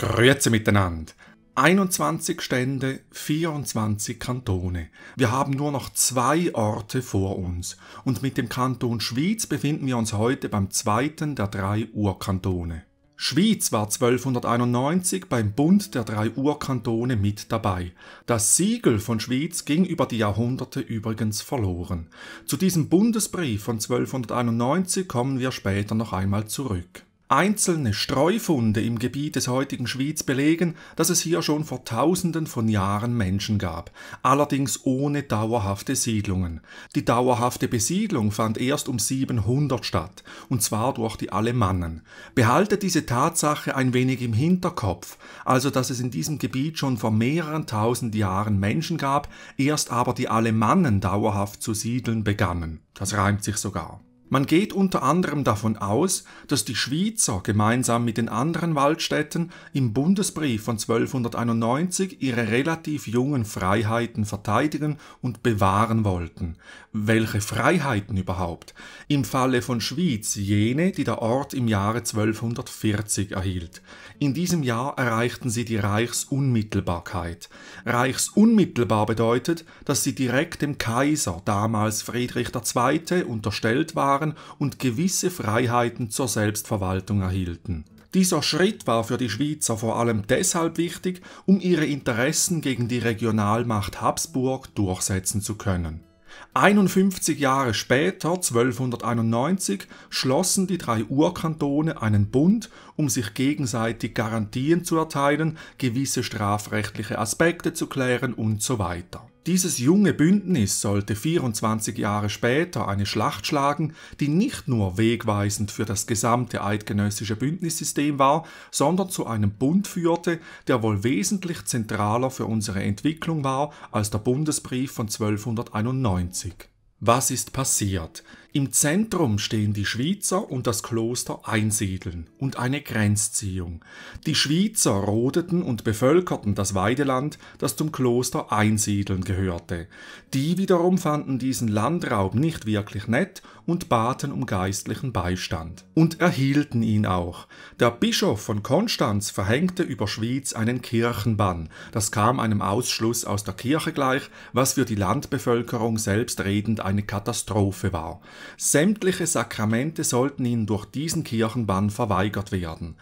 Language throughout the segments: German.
Grüezi miteinander. 21 Stände, 24 Kantone. Wir haben nur noch zwei Orte vor uns. Und mit dem Kanton Schwyz befinden wir uns heute beim zweiten der drei Urkantone. Schwyz war 1291 beim Bund der drei Urkantone mit dabei. Das Siegel von Schwyz ging über die Jahrhunderte übrigens verloren. Zu diesem Bundesbrief von 1291 kommen wir später noch einmal zurück. Einzelne Streufunde im Gebiet des heutigen Schwyz belegen, dass es hier schon vor Tausenden von Jahren Menschen gab, allerdings ohne dauerhafte Siedlungen. Die dauerhafte Besiedlung fand erst um 700 statt, und zwar durch die Alemannen. Behalte diese Tatsache ein wenig im Hinterkopf, also dass es in diesem Gebiet schon vor mehreren tausend Jahren Menschen gab, erst aber die Alemannen dauerhaft zu siedeln begannen. Das reimt sich sogar. Man geht unter anderem davon aus, dass die Schweizer gemeinsam mit den anderen Waldstädten im Bundesbrief von 1291 ihre relativ jungen Freiheiten verteidigen und bewahren wollten. Welche Freiheiten überhaupt? Im Falle von Schwyz jene, die der Ort im Jahre 1240 erhielt. In diesem Jahr erreichten sie die Reichsunmittelbarkeit. Reichsunmittelbar bedeutet, dass sie direkt dem Kaiser, damals Friedrich II., unterstellt waren waren und gewisse Freiheiten zur Selbstverwaltung erhielten. Dieser Schritt war für die Schweizer vor allem deshalb wichtig, um ihre Interessen gegen die Regionalmacht Habsburg durchsetzen zu können. 51 Jahre später, 1291, schlossen die drei Urkantone einen Bund, um sich gegenseitig Garantien zu erteilen, gewisse strafrechtliche Aspekte zu klären und so weiter. Dieses junge Bündnis sollte 24 Jahre später eine Schlacht schlagen, die nicht nur wegweisend für das gesamte eidgenössische Bündnissystem war, sondern zu einem Bund führte, der wohl wesentlich zentraler für unsere Entwicklung war als der Bundesbrief von 1291. Was ist passiert? Im Zentrum stehen die Schweizer und das Kloster Einsiedeln und eine Grenzziehung. Die Schweizer rodeten und bevölkerten das Weideland, das zum Kloster Einsiedeln gehörte. Die wiederum fanden diesen Landraub nicht wirklich nett und baten um geistlichen Beistand. Und erhielten ihn auch. Der Bischof von Konstanz verhängte über Schwyz einen Kirchenbann. Das kam einem Ausschluss aus der Kirche gleich, was für die Landbevölkerung selbstredend eine Katastrophe war. Sämtliche Sakramente sollten ihnen durch diesen Kirchenbann verweigert werden.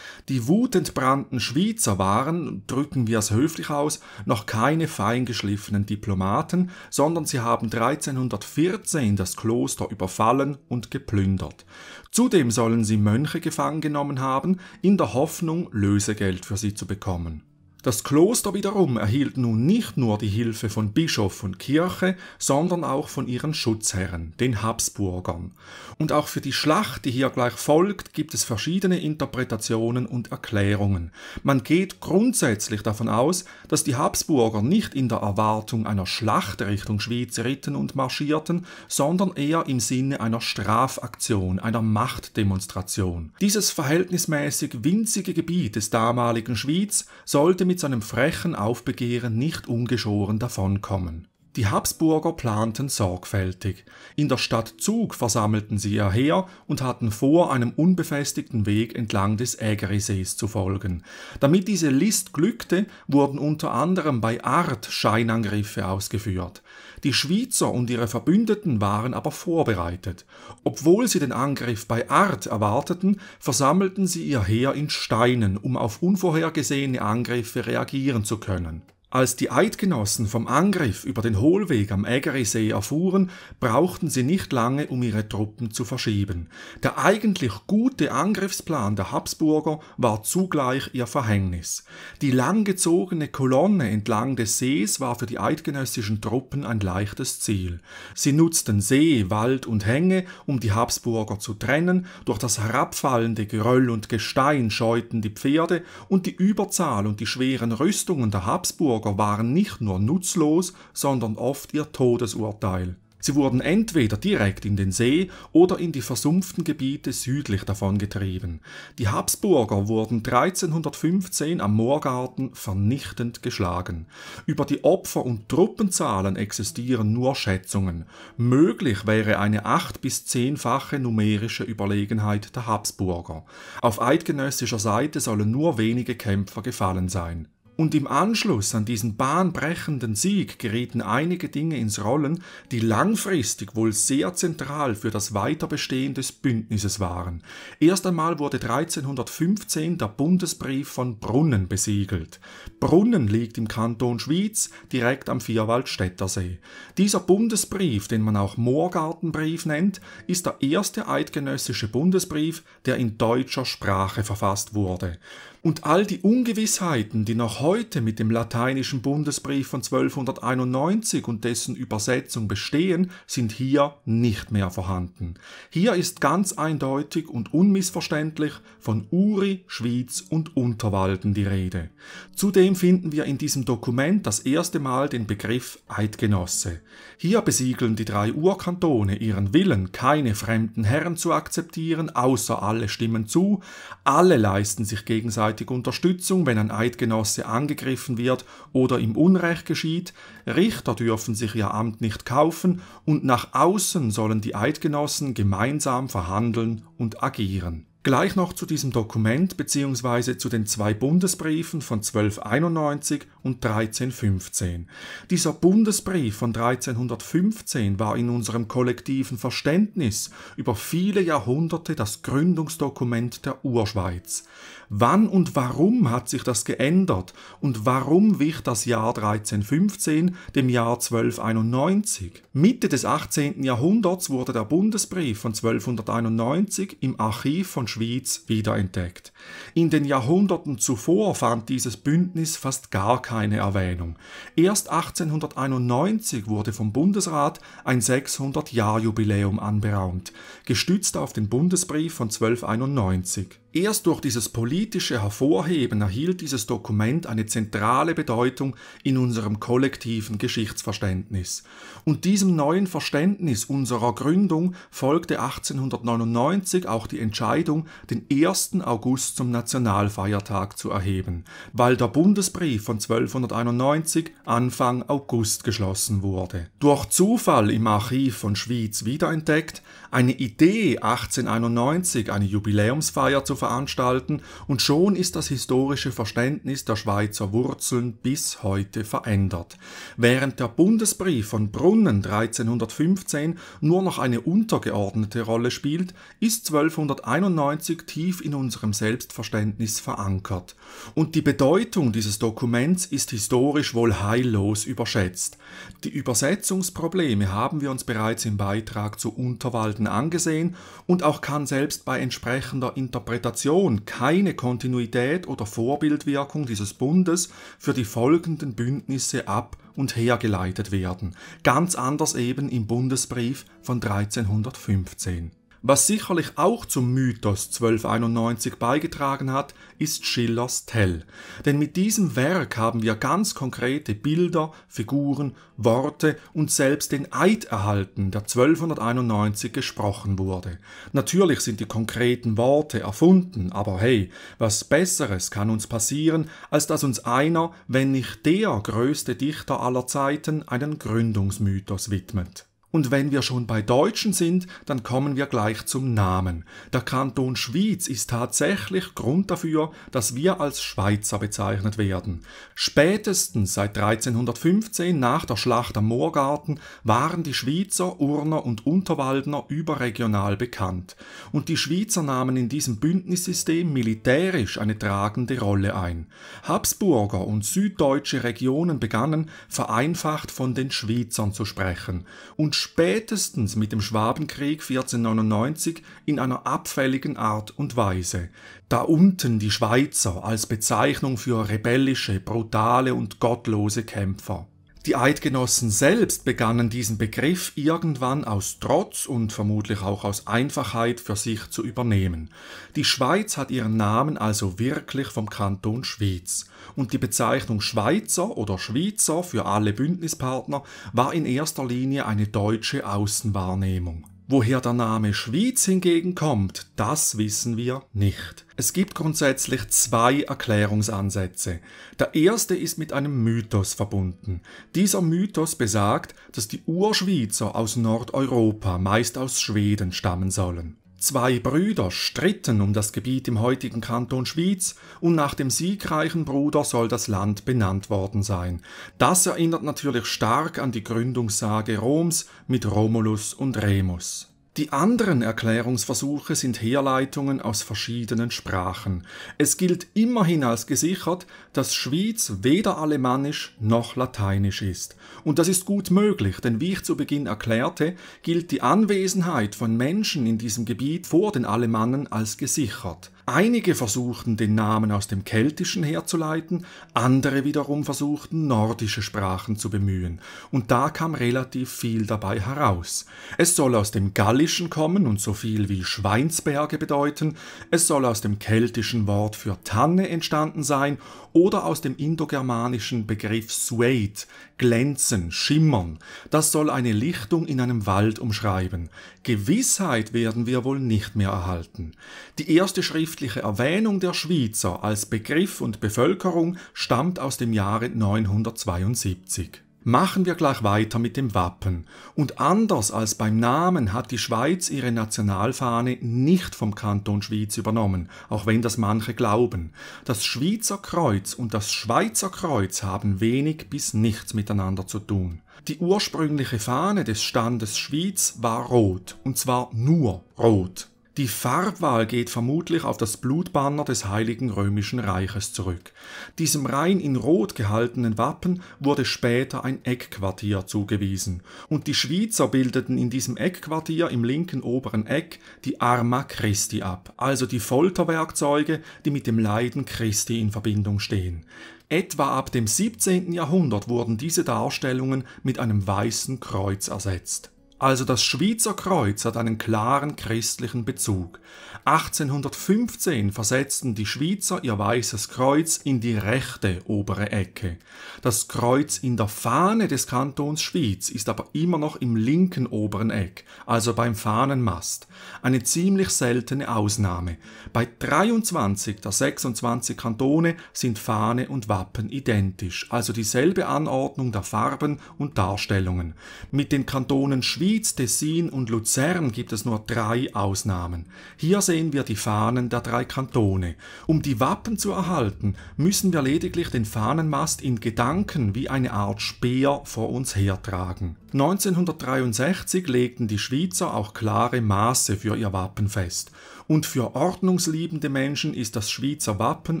Die wutentbrannten Schweizer waren, drücken wir es höflich aus, noch keine feingeschliffenen Diplomaten, sondern sie haben 1314 das Kloster überfallen und geplündert. Zudem sollen sie Mönche gefangen genommen haben, in der Hoffnung, Lösegeld für sie zu bekommen. Das Kloster wiederum erhielt nun nicht nur die Hilfe von Bischof und Kirche, sondern auch von ihren Schutzherren, den Habsburgern. Und auch für die Schlacht, die hier gleich folgt, gibt es verschiedene Interpretationen und Erklärungen. Man geht grundsätzlich davon aus, dass die Habsburger nicht in der Erwartung einer Schlacht Richtung Schweiz ritten und marschierten, sondern eher im Sinne einer Strafaktion, einer Machtdemonstration. Dieses verhältnismäßig winzige Gebiet des damaligen Schweiz sollte mit seinem frechen Aufbegehren nicht ungeschoren davonkommen die Habsburger planten sorgfältig. In der Stadt Zug versammelten sie ihr Heer und hatten vor, einem unbefestigten Weg entlang des Ägerisees zu folgen. Damit diese List glückte, wurden unter anderem bei Art Scheinangriffe ausgeführt. Die Schweizer und ihre Verbündeten waren aber vorbereitet. Obwohl sie den Angriff bei Art erwarteten, versammelten sie ihr Heer in Steinen, um auf unvorhergesehene Angriffe reagieren zu können. Als die Eidgenossen vom Angriff über den Hohlweg am Ägerisee erfuhren, brauchten sie nicht lange, um ihre Truppen zu verschieben. Der eigentlich gute Angriffsplan der Habsburger war zugleich ihr Verhängnis. Die langgezogene Kolonne entlang des Sees war für die eidgenössischen Truppen ein leichtes Ziel. Sie nutzten See, Wald und Hänge, um die Habsburger zu trennen, durch das herabfallende Geröll und Gestein scheuten die Pferde und die Überzahl und die schweren Rüstungen der Habsburger Habsburger waren nicht nur nutzlos, sondern oft ihr Todesurteil. Sie wurden entweder direkt in den See oder in die versumpften Gebiete südlich davon getrieben. Die Habsburger wurden 1315 am Moorgarten vernichtend geschlagen. Über die Opfer- und Truppenzahlen existieren nur Schätzungen. Möglich wäre eine acht- bis zehnfache numerische Überlegenheit der Habsburger. Auf eidgenössischer Seite sollen nur wenige Kämpfer gefallen sein. Und im Anschluss an diesen bahnbrechenden Sieg gerieten einige Dinge ins Rollen, die langfristig wohl sehr zentral für das Weiterbestehen des Bündnisses waren. Erst einmal wurde 1315 der Bundesbrief von Brunnen besiegelt. Brunnen liegt im Kanton Schwyz, direkt am Vierwaldstättersee. Dieser Bundesbrief, den man auch Moorgartenbrief nennt, ist der erste eidgenössische Bundesbrief, der in deutscher Sprache verfasst wurde und all die Ungewissheiten, die noch heute mit dem lateinischen Bundesbrief von 1291 und dessen Übersetzung bestehen, sind hier nicht mehr vorhanden. Hier ist ganz eindeutig und unmissverständlich von Uri, Schwyz und Unterwalden die Rede. Zudem finden wir in diesem Dokument das erste Mal den Begriff Eidgenosse. Hier besiegeln die drei Urkantone ihren Willen, keine fremden Herren zu akzeptieren, außer alle stimmen zu, alle leisten sich gegenseitig gegenseitige Unterstützung, wenn ein Eidgenosse angegriffen wird oder im Unrecht geschieht, Richter dürfen sich ihr Amt nicht kaufen und nach außen sollen die Eidgenossen gemeinsam verhandeln und agieren. Gleich noch zu diesem Dokument bzw. zu den zwei Bundesbriefen von 1291 und 1315. Dieser Bundesbrief von 1315 war in unserem kollektiven Verständnis über viele Jahrhunderte das Gründungsdokument der Urschweiz. Wann und warum hat sich das geändert und warum wich das Jahr 1315 dem Jahr 1291? Mitte des 18. Jahrhunderts wurde der Bundesbrief von 1291 im Archiv von Schwyz wiederentdeckt. In den Jahrhunderten zuvor fand dieses Bündnis fast gar keine Erwähnung. Erst 1891 wurde vom Bundesrat ein 600-Jahr-Jubiläum anberaumt, gestützt auf den Bundesbrief von 1291. Erst durch dieses politische Hervorheben erhielt dieses Dokument eine zentrale Bedeutung in unserem kollektiven Geschichtsverständnis. Und diesem neuen Verständnis unserer Gründung folgte 1899 auch die Entscheidung, den 1. August zum Nationalfeiertag zu erheben, weil der Bundesbrief von 1291 Anfang August geschlossen wurde. Durch Zufall im Archiv von Schwyz wiederentdeckt, eine Idee 1891 eine Jubiläumsfeier zu veranstalten, und schon ist das historische Verständnis der Schweizer Wurzeln bis heute verändert. Während der Bundesbrief von Brunnen 1315 nur noch eine untergeordnete Rolle spielt, ist 1291 tief in unserem Selbstverständnis verankert. Und die Bedeutung dieses Dokuments ist historisch wohl heillos überschätzt. Die Übersetzungsprobleme haben wir uns bereits im Beitrag zu Unterwalden angesehen und auch kann selbst bei entsprechender Interpretation Organisation keine Kontinuität oder Vorbildwirkung dieses Bundes für die folgenden Bündnisse ab und hergeleitet werden, ganz anders eben im Bundesbrief von 1315. Was sicherlich auch zum Mythos 1291 beigetragen hat, ist Schillers Tell. Denn mit diesem Werk haben wir ganz konkrete Bilder, Figuren, Worte und selbst den Eid erhalten, der 1291 gesprochen wurde. Natürlich sind die konkreten Worte erfunden, aber hey, was Besseres kann uns passieren, als dass uns einer, wenn nicht der größte Dichter aller Zeiten, einen Gründungsmythos widmet. Und wenn wir schon bei Deutschen sind, dann kommen wir gleich zum Namen. Der Kanton Schwyz ist tatsächlich Grund dafür, dass wir als Schweizer bezeichnet werden. Spätestens seit 1315 nach der Schlacht am Moorgarten waren die Schweizer, Urner und Unterwaldner überregional bekannt. Und die Schweizer nahmen in diesem Bündnissystem militärisch eine tragende Rolle ein. Habsburger und süddeutsche Regionen begannen, vereinfacht von den Schweizern zu sprechen. Und spätestens mit dem Schwabenkrieg 1499 in einer abfälligen Art und Weise, da unten die Schweizer als Bezeichnung für rebellische, brutale und gottlose Kämpfer die Eidgenossen selbst begannen diesen Begriff irgendwann aus Trotz und vermutlich auch aus Einfachheit für sich zu übernehmen. Die Schweiz hat ihren Namen also wirklich vom Kanton Schwyz. Und die Bezeichnung Schweizer oder Schweizer für alle Bündnispartner war in erster Linie eine deutsche Außenwahrnehmung. Woher der Name Schweiz hingegen kommt, das wissen wir nicht. Es gibt grundsätzlich zwei Erklärungsansätze. Der erste ist mit einem Mythos verbunden. Dieser Mythos besagt, dass die Urschweizer aus Nordeuropa, meist aus Schweden, stammen sollen. Zwei Brüder stritten um das Gebiet im heutigen Kanton Schwyz und nach dem siegreichen Bruder soll das Land benannt worden sein. Das erinnert natürlich stark an die Gründungssage Roms mit Romulus und Remus. Die anderen Erklärungsversuche sind Herleitungen aus verschiedenen Sprachen. Es gilt immerhin als gesichert, dass Schwyz weder Alemannisch noch Lateinisch ist. Und das ist gut möglich, denn wie ich zu Beginn erklärte, gilt die Anwesenheit von Menschen in diesem Gebiet vor den Alemannen als gesichert. Einige versuchten, den Namen aus dem Keltischen herzuleiten, andere wiederum versuchten, nordische Sprachen zu bemühen, und da kam relativ viel dabei heraus. Es soll aus dem Gallischen kommen und so viel wie Schweinsberge bedeuten, es soll aus dem keltischen Wort für Tanne entstanden sein oder aus dem indogermanischen Begriff suade, glänzen, schimmern. Das soll eine Lichtung in einem Wald umschreiben. Gewissheit werden wir wohl nicht mehr erhalten. Die erste Schrift schriftliche Erwähnung der Schweizer als Begriff und Bevölkerung stammt aus dem Jahre 972. Machen wir gleich weiter mit dem Wappen. Und anders als beim Namen hat die Schweiz ihre Nationalfahne nicht vom Kanton Schwyz übernommen, auch wenn das manche glauben. Das Schweizer Kreuz und das Schweizer Kreuz haben wenig bis nichts miteinander zu tun. Die ursprüngliche Fahne des Standes Schwyz war rot, und zwar nur rot. Die Farbwahl geht vermutlich auf das Blutbanner des Heiligen Römischen Reiches zurück. Diesem rein in Rot gehaltenen Wappen wurde später ein Eckquartier zugewiesen, und die Schweizer bildeten in diesem Eckquartier im linken oberen Eck die Arma Christi ab, also die Folterwerkzeuge, die mit dem Leiden Christi in Verbindung stehen. Etwa ab dem 17. Jahrhundert wurden diese Darstellungen mit einem weißen Kreuz ersetzt. Also das Schweizer Kreuz hat einen klaren christlichen Bezug. 1815 versetzten die Schweizer ihr weißes Kreuz in die rechte obere Ecke. Das Kreuz in der Fahne des Kantons Schwyz ist aber immer noch im linken oberen Eck, also beim Fahnenmast. Eine ziemlich seltene Ausnahme. Bei 23 der 26 Kantone sind Fahne und Wappen identisch, also dieselbe Anordnung der Farben und Darstellungen. Mit den Kantonen Schwyz Schwyz, Tessin und Luzern gibt es nur drei Ausnahmen. Hier sehen wir die Fahnen der drei Kantone. Um die Wappen zu erhalten, müssen wir lediglich den Fahnenmast in Gedanken wie eine Art Speer vor uns hertragen. 1963 legten die Schweizer auch klare Maße für ihr Wappen fest. Und für ordnungsliebende Menschen ist das Schweizer Wappen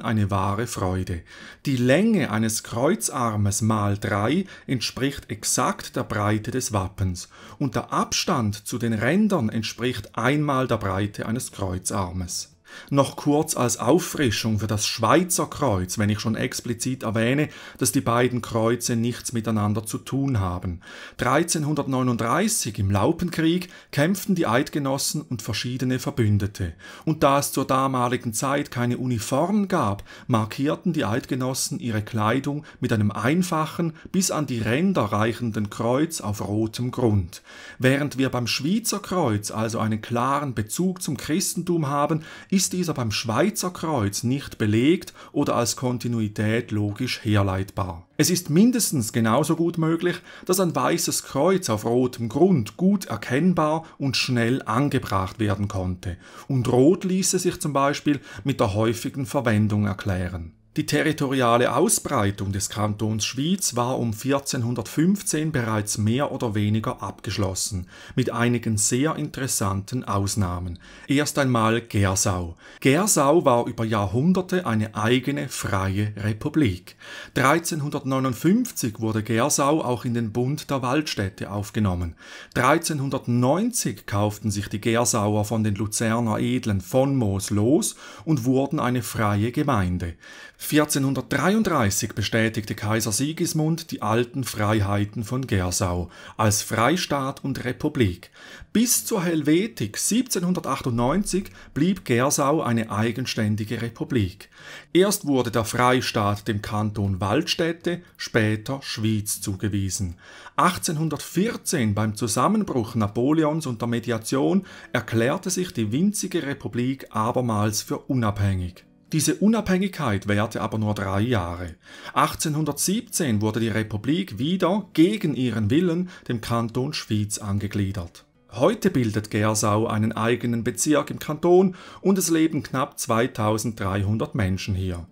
eine wahre Freude. Die Länge eines Kreuzarmes mal drei entspricht exakt der Breite des Wappens und der Abstand zu den Rändern entspricht einmal der Breite eines Kreuzarmes. Noch kurz als Auffrischung für das Schweizer Kreuz, wenn ich schon explizit erwähne, dass die beiden Kreuze nichts miteinander zu tun haben. 1339 im Laupenkrieg kämpften die Eidgenossen und verschiedene Verbündete. Und da es zur damaligen Zeit keine Uniform gab, markierten die Eidgenossen ihre Kleidung mit einem einfachen, bis an die Ränder reichenden Kreuz auf rotem Grund. Während wir beim Schweizer Kreuz also einen klaren Bezug zum Christentum haben, ist ist dieser beim Schweizer Kreuz nicht belegt oder als Kontinuität logisch herleitbar. Es ist mindestens genauso gut möglich, dass ein weißes Kreuz auf rotem Grund gut erkennbar und schnell angebracht werden konnte, und Rot ließe sich zum Beispiel mit der häufigen Verwendung erklären. Die territoriale Ausbreitung des Kantons Schwyz war um 1415 bereits mehr oder weniger abgeschlossen, mit einigen sehr interessanten Ausnahmen. Erst einmal Gersau. Gersau war über Jahrhunderte eine eigene freie Republik. 1359 wurde Gersau auch in den Bund der Waldstädte aufgenommen. 1390 kauften sich die Gersauer von den Luzerner Edlen von Moos los und wurden eine freie Gemeinde. 1433 bestätigte Kaiser Sigismund die alten Freiheiten von Gersau als Freistaat und Republik. Bis zur Helvetik 1798 blieb Gersau eine eigenständige Republik. Erst wurde der Freistaat dem Kanton Waldstätte, später Schwyz zugewiesen. 1814 beim Zusammenbruch Napoleons und der Mediation erklärte sich die winzige Republik abermals für unabhängig. Diese Unabhängigkeit währte aber nur drei Jahre. 1817 wurde die Republik wieder gegen ihren Willen dem Kanton Schwyz angegliedert. Heute bildet Gersau einen eigenen Bezirk im Kanton und es leben knapp 2300 Menschen hier.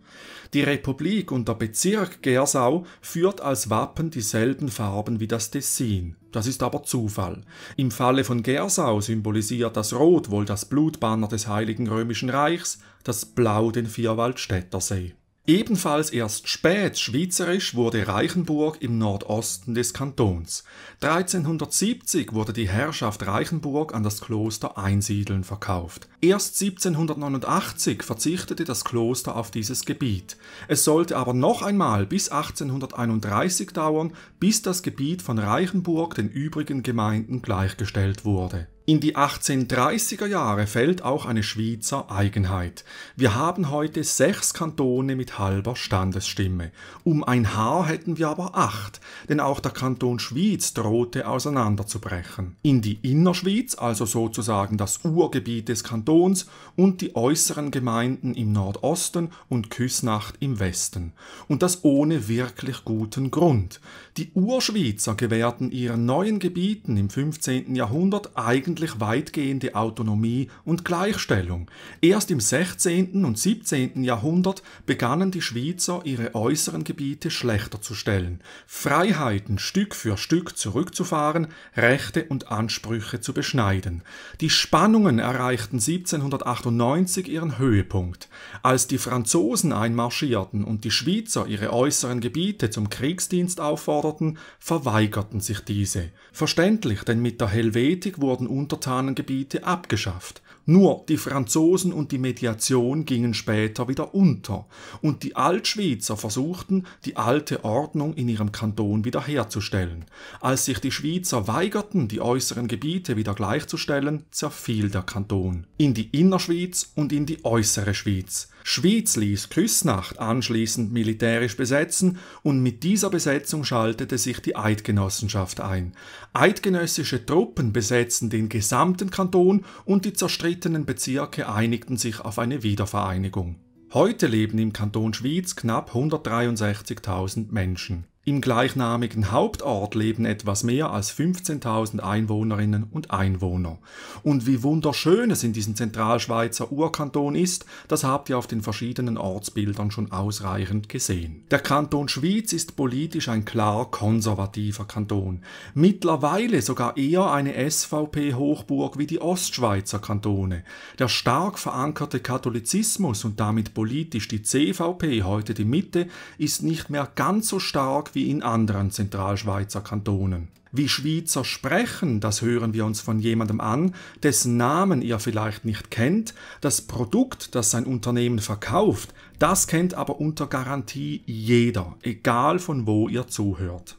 Die Republik und der Bezirk Gersau führt als Wappen dieselben Farben wie das Tessin. Das ist aber Zufall. Im Falle von Gersau symbolisiert das Rot wohl das Blutbanner des Heiligen Römischen Reichs, das Blau den Vierwaldstättersee. Ebenfalls erst spät schweizerisch wurde Reichenburg im Nordosten des Kantons. 1370 wurde die Herrschaft Reichenburg an das Kloster Einsiedeln verkauft. Erst 1789 verzichtete das Kloster auf dieses Gebiet. Es sollte aber noch einmal bis 1831 dauern, bis das Gebiet von Reichenburg den übrigen Gemeinden gleichgestellt wurde in die 1830er Jahre fällt auch eine Schweizer Eigenheit. Wir haben heute sechs Kantone mit halber Standesstimme. Um ein Haar hätten wir aber acht, denn auch der Kanton Schwyz drohte auseinanderzubrechen. In die Innerschwyz, also sozusagen das Urgebiet des Kantons, und die äußeren Gemeinden im Nordosten und Küsnacht im Westen. Und das ohne wirklich guten Grund. Die Urschweizer gewährten ihren neuen Gebieten im 15. Jahrhundert eigentlich eigentlich weitgehende Autonomie und Gleichstellung. Erst im 16. und 17. Jahrhundert begannen die Schweizer, ihre äußeren Gebiete schlechter zu stellen, Freiheiten Stück für Stück zurückzufahren, Rechte und Ansprüche zu beschneiden. Die Spannungen erreichten 1798 ihren Höhepunkt. Als die Franzosen einmarschierten und die Schweizer ihre äußeren Gebiete zum Kriegsdienst aufforderten, verweigerten sich diese. Verständlich, denn mit der Helvetik wurden unter Untertanengebiete abgeschafft. Nur die Franzosen und die Mediation gingen später wieder unter, und die Altschweizer versuchten, die alte Ordnung in ihrem Kanton wiederherzustellen. Als sich die Schweizer weigerten, die äußeren Gebiete wieder gleichzustellen, zerfiel der Kanton in die Innerschweiz und in die äußere Schweiz. Schwyz ließ Küssnacht anschließend militärisch besetzen und mit dieser Besetzung schaltete sich die Eidgenossenschaft ein. Eidgenössische Truppen besetzten den gesamten Kanton und die zerstrittenen Bezirke einigten sich auf eine Wiedervereinigung. Heute leben im Kanton Schwyz knapp 163.000 Menschen. Im gleichnamigen Hauptort leben etwas mehr als 15.000 Einwohnerinnen und Einwohner. Und wie wunderschön es in diesem Zentralschweizer Urkanton ist, das habt ihr auf den verschiedenen Ortsbildern schon ausreichend gesehen. Der Kanton Schwyz ist politisch ein klar konservativer Kanton. Mittlerweile sogar eher eine SVP-Hochburg wie die Ostschweizer Kantone. Der stark verankerte Katholizismus und damit politisch die CVP heute die Mitte ist nicht mehr ganz so stark wie wie in anderen Zentralschweizer Kantonen. Wie Schweizer sprechen, das hören wir uns von jemandem an, dessen Namen ihr vielleicht nicht kennt, das Produkt, das sein Unternehmen verkauft, das kennt aber unter Garantie jeder, egal von wo ihr zuhört.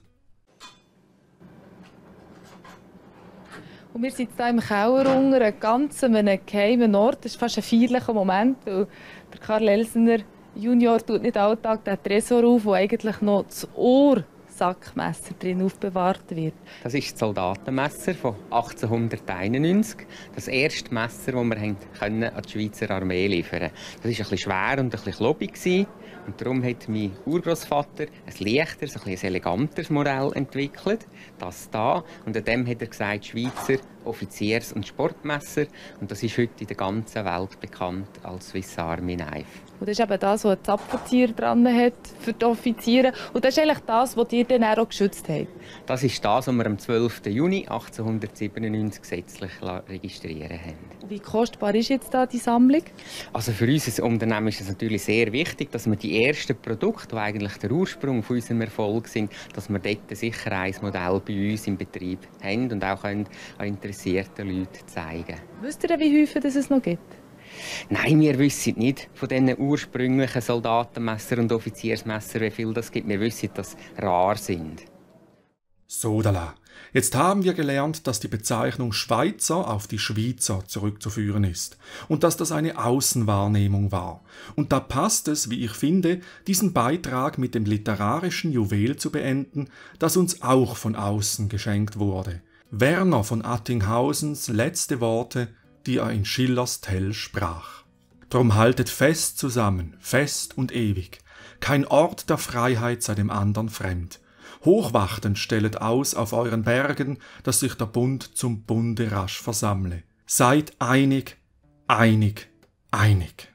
Und wir sind hier im Keller unter einem ganz geheimen Ort. Das ist fast ein feierlicher Moment, weil der Karl Elsener Junior tut nicht alltag den Tresor auf, wo eigentlich noch das Ohr Sackmesser drin aufbewahrt wird. Das ist das Soldatenmesser von 1891. Das erste Messer, das wir an die Schweizer Armee liefern Das war etwas schwer und etwas bisschen klobig. Und darum hat mein Urgroßvater ein leichteres, ein, eleganteres Modell entwickelt. Das da. Und an dem hat er gesagt, die Schweizer Offiziers- und Sportmesser. Und das ist heute in der ganzen Welt bekannt als Swiss Army Knife. Und das ist eben das, was ein Zapfenzieher dran hat für die Offiziere. Und das ist eigentlich das, was ihr dann auch geschützt habt. Das ist das, was wir am 12. Juni 1897 gesetzlich registrieren haben. Wie kostbar ist jetzt da die Sammlung? Also für unser Unternehmen ist es natürlich sehr wichtig, dass wir die ersten Produkte, die eigentlich der Ursprung von unserem Erfolg sind, dass wir dort ein Sicherheitsmodell bei uns im Betrieb haben und auch an Interessenten interessierten Leuten zeigen. Wisst ihr, wie häufig es noch gibt? Nein, wir wissen nicht von diesen ursprünglichen Soldatenmesser und Offiziersmesser, wie viel das gibt. Wir wissen, dass sie rar sind. Sodala. Jetzt haben wir gelernt, dass die Bezeichnung Schweizer auf die Schweizer zurückzuführen ist und dass das eine Außenwahrnehmung war. Und da passt es, wie ich finde, diesen Beitrag mit dem literarischen Juwel zu beenden, das uns auch von außen geschenkt wurde. Werner von Attinghausens letzte Worte, die er in Schillers Tell sprach. Drum haltet fest zusammen, fest und ewig. Kein Ort der Freiheit sei dem anderen fremd. Hochwachtend stellet aus auf euren Bergen, dass sich der Bund zum Bunde rasch versammle. Seid einig, einig, einig.